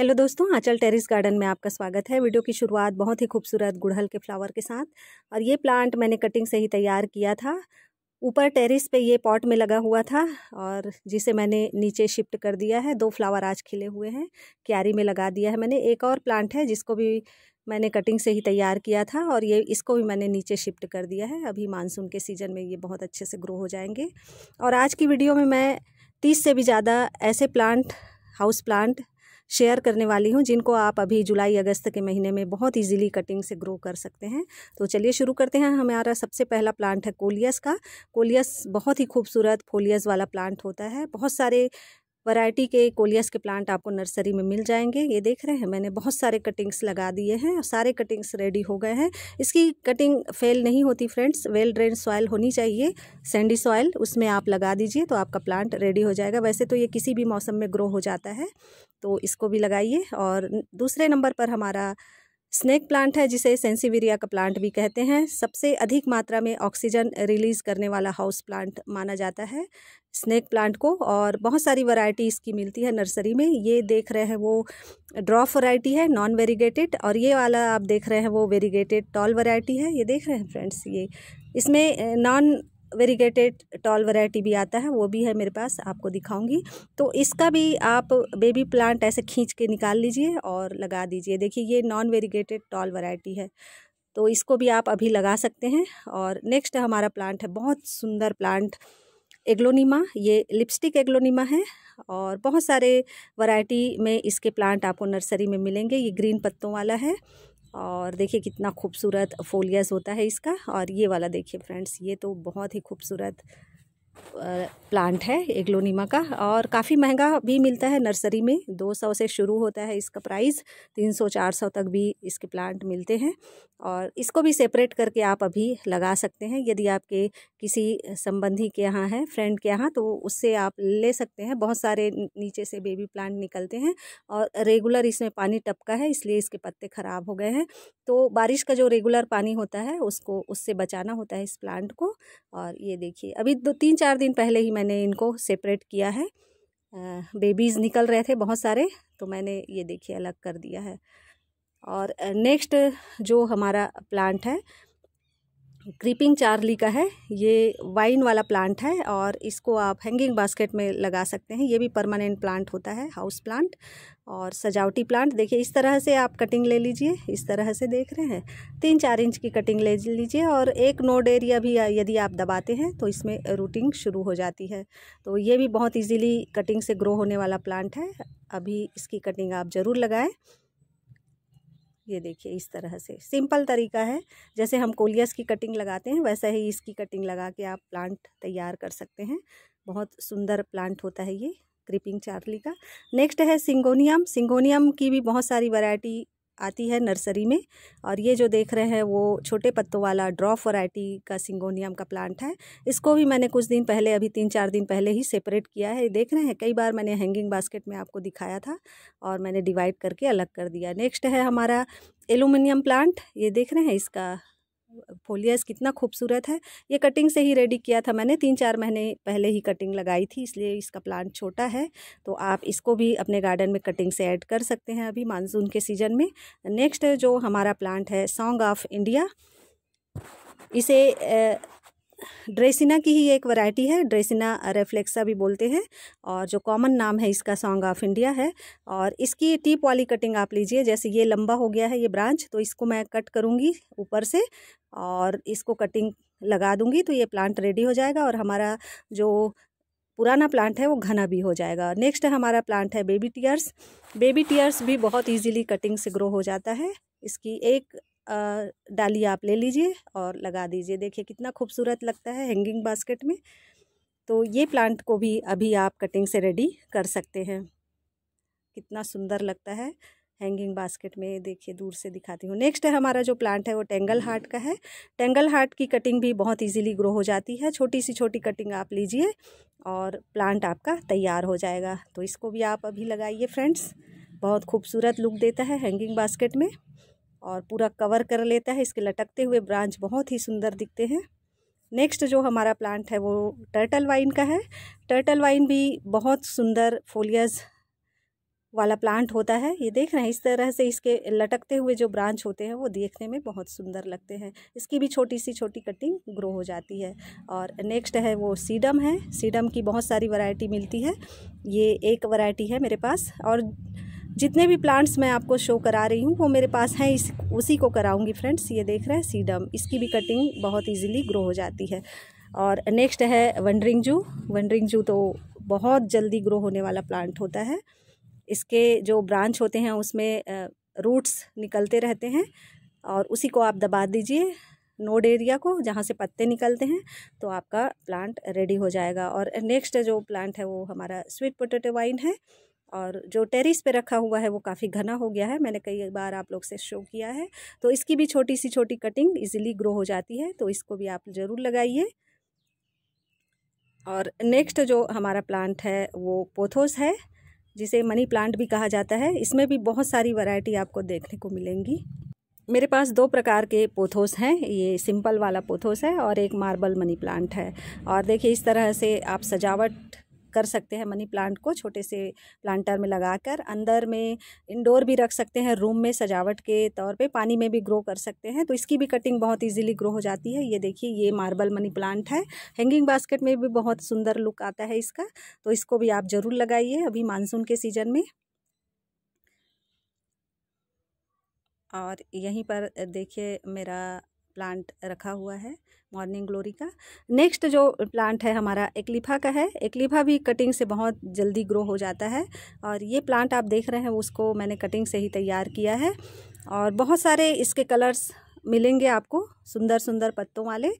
hello दोस्तों आंचल terrace garden में आपका स्वागत है वीडियो की शुरुआत बहुत ही खूबसूरत गुड़हल के फ्लावर के साथ और ये प्लांट मैंने कटिंग से ही तैयार किया था ऊपर टेरिस पे ये पॉट में लगा हुआ था और जिसे मैंने नीचे शिफ्ट कर दिया है दो फ्लावर आज खिले हुए हैं क्यारी में लगा दिया है मैंने एक और प्लांट है जिसको भी मैंने कटिंग से ही तैयार किया था और ये इसको भी मैंने नीचे शिफ्ट कर दिया है अभी मानसून के सीज़न में ये बहुत अच्छे से ग्रो हो जाएंगे और आज की वीडियो में मैं तीस से भी ज़्यादा ऐसे प्लांट हाउस प्लांट शेयर करने वाली हूँ जिनको आप अभी जुलाई अगस्त के महीने में बहुत ईजिली कटिंग से ग्रो कर सकते हैं तो चलिए शुरू करते हैं हमारा सबसे पहला प्लांट है कोलियस का कोलियस बहुत ही खूबसूरत फोलियस वाला प्लांट होता है बहुत सारे वैरायटी के कोलियस के प्लांट आपको नर्सरी में मिल जाएंगे ये देख रहे हैं मैंने बहुत सारे कटिंग्स लगा दिए हैं और सारे कटिंग्स रेडी हो गए हैं इसकी कटिंग फेल नहीं होती फ्रेंड्स वेल ड्रेन सॉयल होनी चाहिए सैंडी सॉयल उसमें आप लगा दीजिए तो आपका प्लांट रेडी हो जाएगा वैसे तो ये किसी भी मौसम में ग्रो हो जाता है तो इसको भी लगाइए और दूसरे नंबर पर हमारा स्नेक प्लांट है जिसे सेंसिविरिया का प्लांट भी कहते हैं सबसे अधिक मात्रा में ऑक्सीजन रिलीज़ करने वाला हाउस प्लांट माना जाता है स्नेक प्लांट को और बहुत सारी वैरायटी इसकी मिलती है नर्सरी में ये देख रहे हैं वो ड्रॉफ वैरायटी है नॉन वेरीगेटेड और ये वाला आप देख रहे हैं वो वेरीगेटेड टॉल वैरायटी है ये देख रहे हैं फ्रेंड्स ये इसमें नॉन वेरीगेटेड टॉल वैरायटी भी आता है वो भी है मेरे पास आपको दिखाऊंगी तो इसका भी आप बेबी प्लांट ऐसे खींच के निकाल लीजिए और लगा दीजिए देखिए ये नॉन वेरीगेटेड टॉल वैरायटी है तो इसको भी आप अभी लगा सकते हैं और नेक्स्ट हमारा प्लांट है बहुत सुंदर प्लांट एग्लोनीमा ये लिपस्टिक एग्लोनीमा है और बहुत सारे वैरायटी में इसके प्लांट आपको नर्सरी में मिलेंगे ये ग्रीन पत्तों वाला है और देखिए कितना खूबसूरत फोलियस होता है इसका और ये वाला देखिए फ्रेंड्स ये तो बहुत ही खूबसूरत प्लांट है एग्लोनीमा का और काफ़ी महंगा भी मिलता है नर्सरी में 200 से शुरू होता है इसका प्राइस 300-400 तक भी इसके प्लांट मिलते हैं और इसको भी सेपरेट करके आप अभी लगा सकते हैं यदि आपके किसी संबंधी के यहाँ है फ्रेंड के यहाँ तो उससे आप ले सकते हैं बहुत सारे नीचे से बेबी प्लांट निकलते हैं और रेगुलर इसमें पानी टपका है इसलिए इसके पत्ते ख़राब हो गए हैं तो बारिश का जो रेगुलर पानी होता है उसको उससे बचाना होता है इस प्लांट को और ये देखिए अभी दो तीन चार चार दिन पहले ही मैंने इनको सेपरेट किया है बेबीज़ निकल रहे थे बहुत सारे तो मैंने ये देखिए अलग कर दिया है और नेक्स्ट जो हमारा प्लांट है क्रीपिंग चार्ली का है ये वाइन वाला प्लांट है और इसको आप हैंगिंग बास्केट में लगा सकते हैं ये भी परमानेंट प्लांट होता है हाउस प्लांट और सजावटी प्लांट देखिए इस तरह से आप कटिंग ले लीजिए इस तरह से देख रहे हैं तीन चार इंच की कटिंग ले लीजिए और एक नोड एरिया भी यदि आप दबाते हैं तो इसमें रूटिंग शुरू हो जाती है तो ये भी बहुत ईजीली कटिंग से ग्रो होने वाला प्लांट है अभी इसकी कटिंग आप ज़रूर लगाएँ ये देखिए इस तरह से सिंपल तरीका है जैसे हम कोलियस की कटिंग लगाते हैं वैसा ही इसकी कटिंग लगा के आप प्लांट तैयार कर सकते हैं बहुत सुंदर प्लांट होता है ये क्रिपिंग चार्ली का नेक्स्ट है सिंगोनियम सिंगोनियम की भी बहुत सारी वैरायटी आती है नर्सरी में और ये जो देख रहे हैं वो छोटे पत्तों वाला ड्रॉफ वैरायटी का सिंगोनियम का प्लांट है इसको भी मैंने कुछ दिन पहले अभी तीन चार दिन पहले ही सेपरेट किया है देख रहे हैं कई बार मैंने हैंगिंग बास्केट में आपको दिखाया था और मैंने डिवाइड करके अलग कर दिया नेक्स्ट है हमारा एलुमिनियम प्लांट ये देख रहे हैं इसका फोलियस कितना खूबसूरत है ये कटिंग से ही रेडी किया था मैंने तीन चार महीने पहले ही कटिंग लगाई थी इसलिए इसका प्लांट छोटा है तो आप इसको भी अपने गार्डन में कटिंग से ऐड कर सकते हैं अभी मानसून के सीजन में नेक्स्ट जो हमारा प्लांट है सॉन्ग ऑफ इंडिया इसे ड्रेसिना की ही एक वैरायटी है ड्रेसिना रेफ्लेक्सा भी बोलते हैं और जो कॉमन नाम है इसका सॉन्ग ऑफ इंडिया है और इसकी टीप वाली कटिंग आप लीजिए जैसे ये लंबा हो गया है ये ब्रांच तो इसको मैं कट करूँगी ऊपर से और इसको कटिंग लगा दूँगी तो ये प्लांट रेडी हो जाएगा और हमारा जो पुराना प्लांट है वो घना भी हो जाएगा नेक्स्ट हमारा प्लांट है बेबी टीयर्स बेबी टीयर्स भी बहुत इजीली कटिंग से ग्रो हो जाता है इसकी एक डाली आप ले लीजिए और लगा दीजिए देखिए कितना खूबसूरत लगता है हैंगिंग बास्केट में तो ये प्लांट को भी अभी आप कटिंग से रेडी कर सकते हैं कितना सुंदर लगता है हैंगिंग बास्केट में देखिए दूर से दिखाती हूँ नेक्स्ट है हमारा जो प्लांट है वो टेंगल हार्ट का है टेंगल हार्ट की कटिंग भी बहुत इजीली ग्रो हो जाती है छोटी सी छोटी कटिंग आप लीजिए और प्लांट आपका तैयार हो जाएगा तो इसको भी आप अभी लगाइए फ्रेंड्स बहुत खूबसूरत लुक देता है हैंगिंग बास्केट में और पूरा कवर कर लेता है इसके लटकते हुए ब्रांच बहुत ही सुंदर दिखते हैं नेक्स्ट जो हमारा प्लांट है वो टर्टल वाइन का है टर्टल वाइन भी बहुत सुंदर फोलियज वाला प्लांट होता है ये देख रहे हैं इस तरह से इसके लटकते हुए जो ब्रांच होते हैं वो देखने में बहुत सुंदर लगते हैं इसकी भी छोटी सी छोटी कटिंग ग्रो हो जाती है और नेक्स्ट है वो सीडम है सीडम की बहुत सारी वैरायटी मिलती है ये एक वैरायटी है मेरे पास और जितने भी प्लांट्स मैं आपको शो करा रही हूँ वो मेरे पास हैं इस उसी को कराऊंगी फ्रेंड्स ये देख रहे हैं सीडम इसकी भी कटिंग बहुत इजीली ग्रो हो जाती है और नेक्स्ट है वंडरिंग जू वंडरिंग जू तो बहुत जल्दी ग्रो होने वाला प्लांट होता है इसके जो ब्रांच होते हैं उसमें रूट्स निकलते रहते हैं और उसी को आप दबा दीजिए नोड एरिया को जहाँ से पत्ते निकलते हैं तो आपका प्लांट रेडी हो जाएगा और नेक्स्ट जो प्लांट है वो हमारा स्वीट पोटेटो वाइन है और जो टेरिस पे रखा हुआ है वो काफ़ी घना हो गया है मैंने कई बार आप लोग से शो किया है तो इसकी भी छोटी सी छोटी कटिंग इजीली ग्रो हो जाती है तो इसको भी आप ज़रूर लगाइए और नेक्स्ट जो हमारा प्लांट है वो पोथोस है जिसे मनी प्लांट भी कहा जाता है इसमें भी बहुत सारी वैरायटी आपको देखने को मिलेंगी मेरे पास दो प्रकार के पोथोस हैं ये सिंपल वाला पोथोस है और एक मार्बल मनी प्लांट है और देखिए इस तरह से आप सजावट कर सकते हैं मनी प्लांट को छोटे से प्लांटर में लगाकर अंदर में इंडोर भी रख सकते हैं रूम में सजावट के तौर पे पानी में भी ग्रो कर सकते हैं तो इसकी भी कटिंग बहुत इजीली ग्रो हो जाती है ये देखिए ये मार्बल मनी प्लांट है हैंगिंग बास्केट में भी बहुत सुंदर लुक आता है इसका तो इसको भी आप ज़रूर लगाइए अभी मानसून के सीज़न में और यहीं पर देखिए मेरा प्लांट रखा हुआ है मॉर्निंग ग्लोरी का नेक्स्ट जो प्लांट है हमारा एकलिफा का है एकलिफा भी कटिंग से बहुत जल्दी ग्रो हो जाता है और ये प्लांट आप देख रहे हैं उसको मैंने कटिंग से ही तैयार किया है और बहुत सारे इसके कलर्स मिलेंगे आपको सुंदर सुंदर पत्तों वाले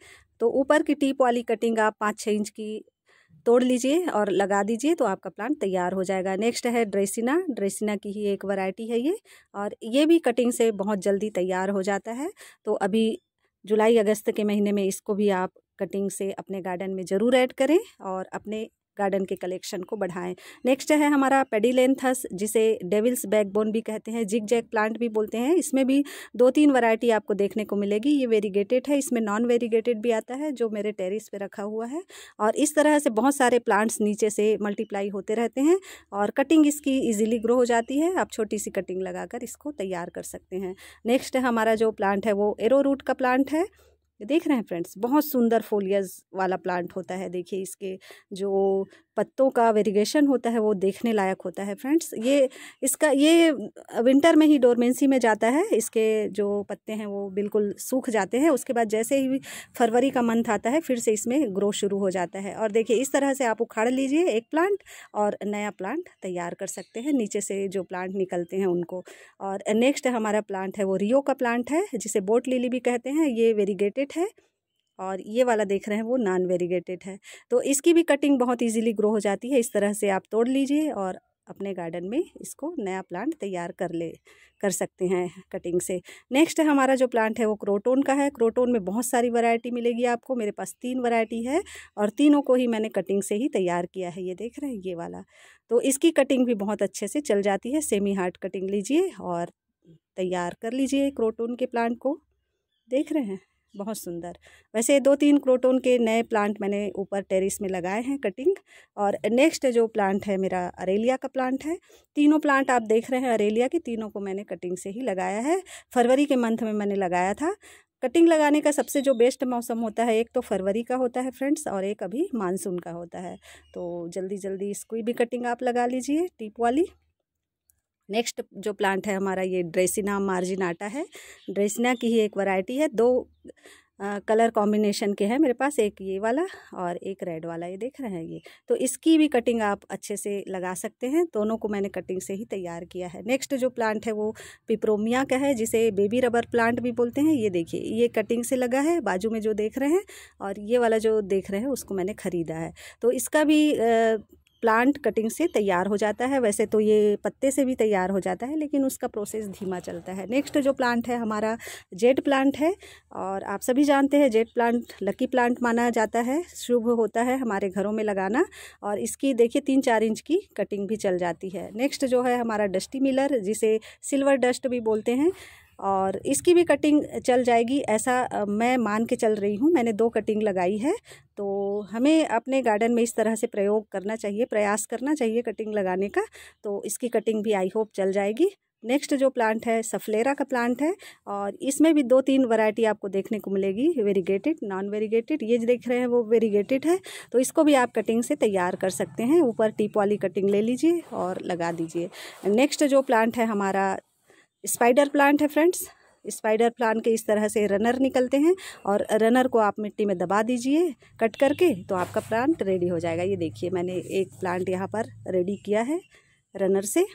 तो ऊपर की टीप वाली कटिंग आप पाँच छः इंच की तोड़ लीजिए और लगा दीजिए तो आपका प्लांट तैयार हो जाएगा नेक्स्ट है ड्रेसिना ड्रेसिना की ही एक वैरायटी है ये और ये भी कटिंग से बहुत जल्दी तैयार हो जाता है तो अभी जुलाई अगस्त के महीने में इसको भी आप कटिंग से अपने गार्डन में ज़रूर ऐड करें और अपने गार्डन के कलेक्शन को बढ़ाएं नेक्स्ट है हमारा पेडीलेंथस जिसे डेविल्स बैकबोन भी कहते हैं जिग जैक प्लांट भी बोलते हैं इसमें भी दो तीन वैरायटी आपको देखने को मिलेगी ये वेरीगेटेड है इसमें नॉन वेरीगेटेड भी आता है जो मेरे टेरिस पर रखा हुआ है और इस तरह से बहुत सारे प्लांट्स नीचे से मल्टीप्लाई होते रहते हैं और कटिंग इसकी ईजिली ग्रो हो जाती है आप छोटी सी कटिंग लगाकर इसको तैयार कर सकते हैं नेक्स्ट हमारा जो प्लांट है वो एरो रूट का प्लांट है देख रहे हैं फ्रेंड्स बहुत सुंदर फोलियज वाला प्लांट होता है देखिए इसके जो पत्तों का वेरिगेशन होता है वो देखने लायक होता है फ्रेंड्स ये इसका ये विंटर में ही डोरमेंसी में जाता है इसके जो पत्ते हैं वो बिल्कुल सूख जाते हैं उसके बाद जैसे ही फरवरी का मंथ आता है फिर से इसमें ग्रो शुरू हो जाता है और देखिए इस तरह से आप उखाड़ लीजिए एक प्लांट और नया प्लांट तैयार कर सकते हैं नीचे से जो प्लांट निकलते हैं उनको और नेक्स्ट हमारा प्लांट है वो रियो का प्लांट है जिसे बोट लिली भी कहते हैं ये वेरीगेटेड वेरीगेटेड है और ये वाला देख रहे हैं वो नॉन वेरीगेटेड है तो इसकी भी कटिंग बहुत ईजिली ग्रो हो जाती है इस तरह से आप तोड़ लीजिए और अपने गार्डन में इसको नया प्लांट तैयार कर ले कर सकते हैं कटिंग से नेक्स्ट हमारा जो प्लांट है वो क्रोटोन का है क्रोटोन में बहुत सारी वैरायटी मिलेगी आपको मेरे पास तीन वैरायटी है और तीनों को ही मैंने कटिंग से ही तैयार किया है ये देख रहे हैं ये वाला तो इसकी कटिंग भी बहुत अच्छे से चल जाती है सेमी हार्ड कटिंग लीजिए और तैयार कर लीजिए क्रोटोन के प्लांट को देख रहे हैं बहुत सुंदर वैसे दो तीन क्रोटोन के नए प्लांट मैंने ऊपर टेरिस में लगाए हैं कटिंग और नेक्स्ट जो प्लांट है मेरा अरेलिया का प्लांट है तीनों प्लांट आप देख रहे हैं अरेलिया के तीनों को मैंने कटिंग से ही लगाया है फरवरी के मंथ में मैंने लगाया था कटिंग लगाने का सबसे जो बेस्ट मौसम होता है एक तो फरवरी का होता है फ्रेंड्स और एक अभी मानसून का होता है तो जल्दी जल्दी इसकी भी कटिंग आप लगा लीजिए टीप वाली नेक्स्ट जो प्लांट है हमारा ये ड्रेसिना मार्जिनाटा है ड्रेसिना की ही एक वैरायटी है दो आ, कलर कॉम्बिनेशन के हैं मेरे पास एक ये वाला और एक रेड वाला ये देख रहे हैं ये तो इसकी भी कटिंग आप अच्छे से लगा सकते हैं दोनों को मैंने कटिंग से ही तैयार किया है नेक्स्ट जो प्लांट है वो पिप्रोमिया का है जिसे बेबी रबर प्लांट भी बोलते हैं ये देखिए ये कटिंग से लगा है बाजू में जो देख रहे हैं और ये वाला जो देख रहे हैं उसको मैंने ख़रीदा है तो इसका भी आ, प्लांट कटिंग से तैयार हो जाता है वैसे तो ये पत्ते से भी तैयार हो जाता है लेकिन उसका प्रोसेस धीमा चलता है नेक्स्ट जो प्लांट है हमारा जेट प्लांट है और आप सभी जानते हैं जेट प्लांट लकी प्लांट माना जाता है शुभ होता है हमारे घरों में लगाना और इसकी देखिए तीन चार इंच की कटिंग भी चल जाती है नेक्स्ट जो है हमारा डस्टी मिलर जिसे सिल्वर डस्ट भी बोलते हैं और इसकी भी कटिंग चल जाएगी ऐसा मैं मान के चल रही हूँ मैंने दो कटिंग लगाई है तो हमें अपने गार्डन में इस तरह से प्रयोग करना चाहिए प्रयास करना चाहिए कटिंग लगाने का तो इसकी कटिंग भी आई होप चल जाएगी नेक्स्ट जो प्लांट है सफलेरा का प्लांट है और इसमें भी दो तीन वैरायटी आपको देखने को मिलेगी वेरीगेटेड नॉन वेरीगेटेड ये देख रहे हैं वो वेरीगेटेड है तो इसको भी आप कटिंग से तैयार कर सकते हैं ऊपर टीप वाली कटिंग ले लीजिए और लगा दीजिए नेक्स्ट जो प्लांट है हमारा स्पाइडर प्लांट है फ्रेंड्स स्पाइडर प्लांट के इस तरह से रनर निकलते हैं और रनर को आप मिट्टी में दबा दीजिए कट करके तो आपका प्लांट रेडी हो जाएगा ये देखिए मैंने एक प्लांट यहाँ पर रेडी किया है रनर से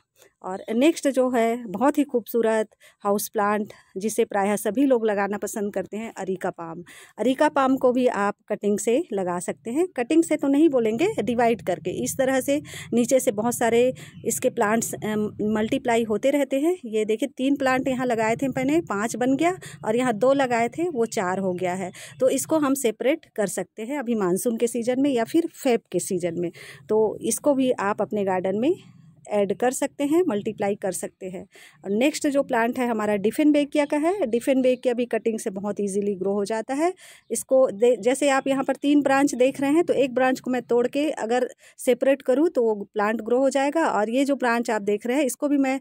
और नेक्स्ट जो है बहुत ही खूबसूरत हाउस प्लांट जिसे प्रायः सभी लोग लगाना पसंद करते हैं अरिका पाम अरिका पाम को भी आप कटिंग से लगा सकते हैं कटिंग से तो नहीं बोलेंगे डिवाइड करके इस तरह से नीचे से बहुत सारे इसके प्लांट्स मल्टीप्लाई होते रहते हैं ये देखिए तीन प्लांट यहाँ लगाए थे मैंने पाँच बन गया और यहाँ दो लगाए थे वो चार हो गया है तो इसको हम सेपरेट कर सकते हैं अभी मानसून के सीज़न में या फिर फेब के सीज़न में तो इसको भी आप अपने गार्डन में ऐड कर सकते हैं मल्टीप्लाई कर सकते हैं और नेक्स्ट जो प्लांट है हमारा डिफिन बेकिया का है डिफिन बेकिया भी कटिंग से बहुत इजीली ग्रो हो जाता है इसको जैसे आप यहाँ पर तीन ब्रांच देख रहे हैं तो एक ब्रांच को मैं तोड़ के अगर सेपरेट करूँ तो वो प्लांट ग्रो हो जाएगा और ये जो ब्रांच आप देख रहे हैं इसको भी मैं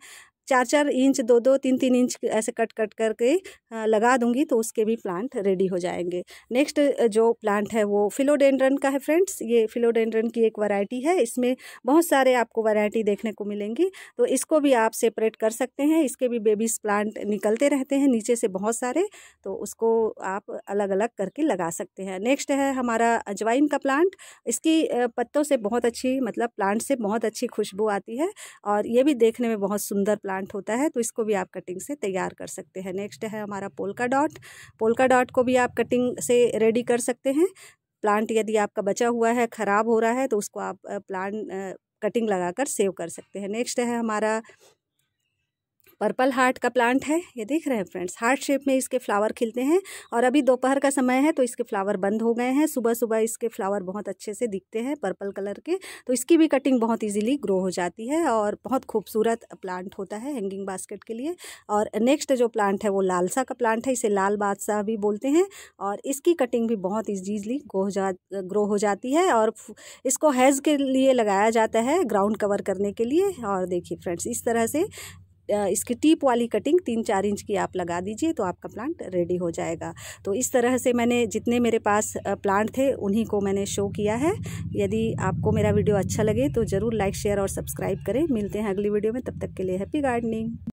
चार चार इंच दो दो तीन तीन इंच ऐसे कट कट करके लगा दूंगी तो उसके भी प्लांट रेडी हो जाएंगे नेक्स्ट जो प्लांट है वो फिलोडेंड्रन का है फ्रेंड्स ये फिलोडेंड्रन की एक वैरायटी है इसमें बहुत सारे आपको वैरायटी देखने को मिलेंगी तो इसको भी आप सेपरेट कर सकते हैं इसके भी बेबीज प्लांट निकलते रहते हैं नीचे से बहुत सारे तो उसको आप अलग अलग करके लगा सकते हैं नेक्स्ट है हमारा अजवाइन का प्लांट इसकी पत्तों से बहुत अच्छी मतलब प्लांट से बहुत अच्छी खुशबू आती है और ये भी देखने में बहुत सुंदर प्लांट प्लांट होता है तो इसको भी आप कटिंग से तैयार कर सकते हैं नेक्स्ट है हमारा पोलका डॉट पोलका डॉट को भी आप कटिंग से रेडी कर सकते हैं प्लांट यदि आपका बचा हुआ है ख़राब हो रहा है तो उसको आप प्लांट कटिंग लगाकर सेव कर सकते हैं नेक्स्ट है हमारा पर्पल हार्ट का प्लांट है ये देख रहे हैं फ्रेंड्स हार्ट शेप में इसके फ्लावर खिलते हैं और अभी दोपहर का समय है तो इसके फ्लावर बंद हो गए हैं सुबह सुबह इसके फ्लावर बहुत अच्छे से दिखते हैं पर्पल कलर के तो इसकी भी कटिंग बहुत ईजिली ग्रो हो जाती है और बहुत खूबसूरत प्लांट होता है हैंगिंग बास्केट के लिए और नेक्स्ट जो प्लांट है वो लालसा का प्लांट है इसे लाल बादशाह भी बोलते हैं और इसकी कटिंग भी बहुत ईजीली ग्रो हो जा ग्रो हो जाती है और इसको हैज़ के लिए लगाया जाता है ग्राउंड कवर करने के लिए और देखिए फ्रेंड्स इस तरह से इसकी टीप वाली कटिंग तीन चार इंच की आप लगा दीजिए तो आपका प्लांट रेडी हो जाएगा तो इस तरह से मैंने जितने मेरे पास प्लांट थे उन्हीं को मैंने शो किया है यदि आपको मेरा वीडियो अच्छा लगे तो ज़रूर लाइक शेयर और सब्सक्राइब करें मिलते हैं अगली वीडियो में तब तक के लिए हैप्पी गार्डनिंग